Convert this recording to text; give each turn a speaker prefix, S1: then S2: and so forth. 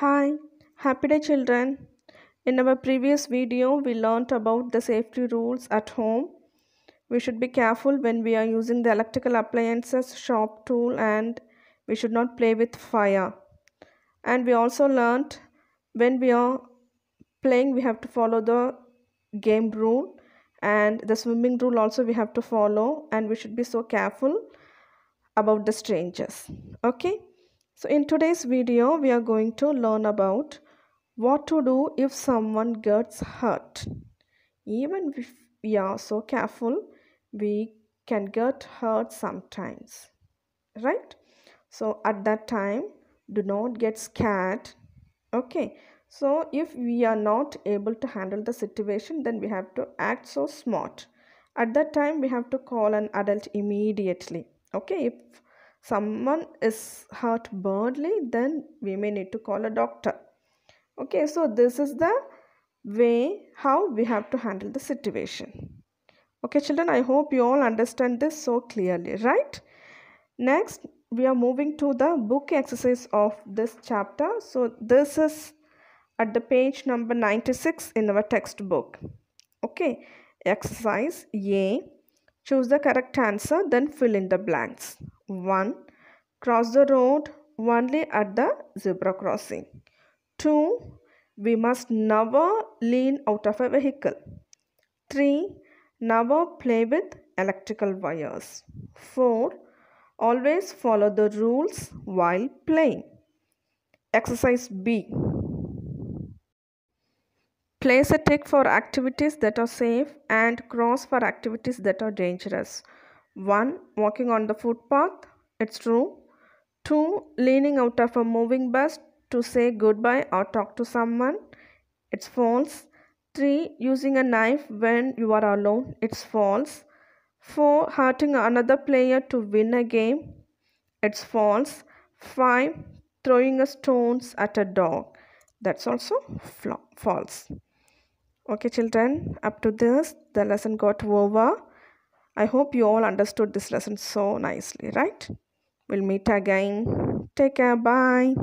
S1: Hi, happy day children. In our previous video, we learnt about the safety rules at home. We should be careful when we are using the electrical appliances, sharp tool and we should not play with fire. And we also learnt when we are playing, we have to follow the game rule and the swimming rule also we have to follow and we should be so careful about the strangers. Okay. So in today's video, we are going to learn about what to do if someone gets hurt. Even if we are so careful, we can get hurt sometimes, right? So at that time, do not get scared. Okay, so if we are not able to handle the situation, then we have to act so smart. At that time, we have to call an adult immediately. Okay, if someone is hurt badly then we may need to call a doctor okay so this is the way how we have to handle the situation okay children i hope you all understand this so clearly right next we are moving to the book exercise of this chapter so this is at the page number 96 in our textbook okay exercise a choose the correct answer then fill in the blanks 1. Cross the road only at the zebra crossing. 2. We must never lean out of a vehicle. 3. Never play with electrical wires. 4. Always follow the rules while playing. Exercise B. Place a tick for activities that are safe and cross for activities that are dangerous. 1. Walking on the footpath, it's true. 2. Leaning out of a moving bus to say goodbye or talk to someone, it's false. 3. Using a knife when you are alone, it's false. 4. Hurting another player to win a game, it's false. 5. Throwing a stones at a dog, that's also false. Okay, children, up to this, the lesson got over. I hope you all understood this lesson so nicely, right? We'll meet again. Take care. Bye.